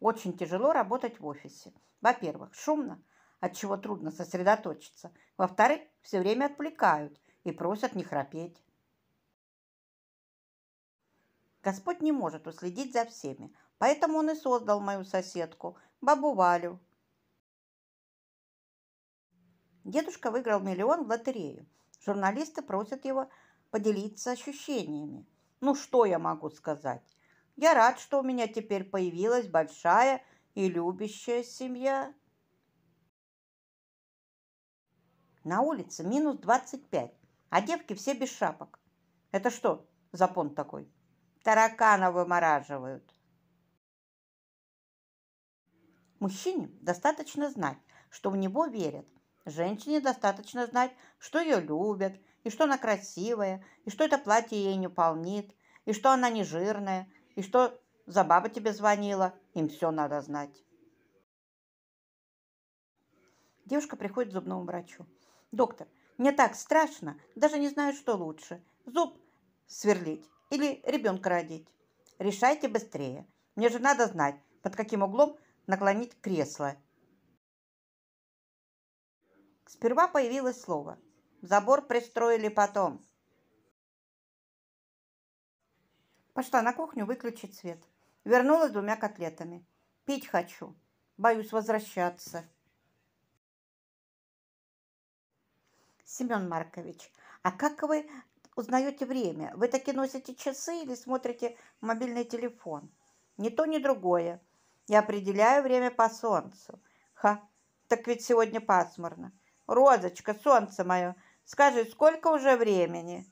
Очень тяжело работать в офисе. Во-первых, шумно, от чего трудно сосредоточиться. Во-вторых, все время отвлекают и просят не храпеть. Господь не может уследить за всеми, поэтому он и создал мою соседку, бабу Валю. Дедушка выиграл миллион в лотерею. Журналисты просят его поделиться ощущениями. Ну что я могу сказать? Я рад, что у меня теперь появилась большая и любящая семья. На улице минус 25, а девки все без шапок. Это что, за понт такой? Таракана вымораживают. Мужчине достаточно знать, что в него верят. Женщине достаточно знать, что ее любят, и что она красивая, и что это платье ей не полнит, и что она не жирная, и что за баба тебе звонила? Им все надо знать. Девушка приходит к зубному врачу. Доктор, мне так страшно, даже не знаю, что лучше. Зуб сверлить или ребенка родить. Решайте быстрее. Мне же надо знать, под каким углом наклонить кресло. Сперва появилось слово. Забор пристроили потом. Пошла на кухню выключить свет. Вернулась двумя котлетами. Пить хочу. Боюсь возвращаться. Семен Маркович, а как вы узнаете время? Вы таки носите часы или смотрите мобильный телефон? Ни то, ни другое. Я определяю время по солнцу. Ха, так ведь сегодня пасмурно. Розочка, солнце мое, скажи, сколько уже времени?»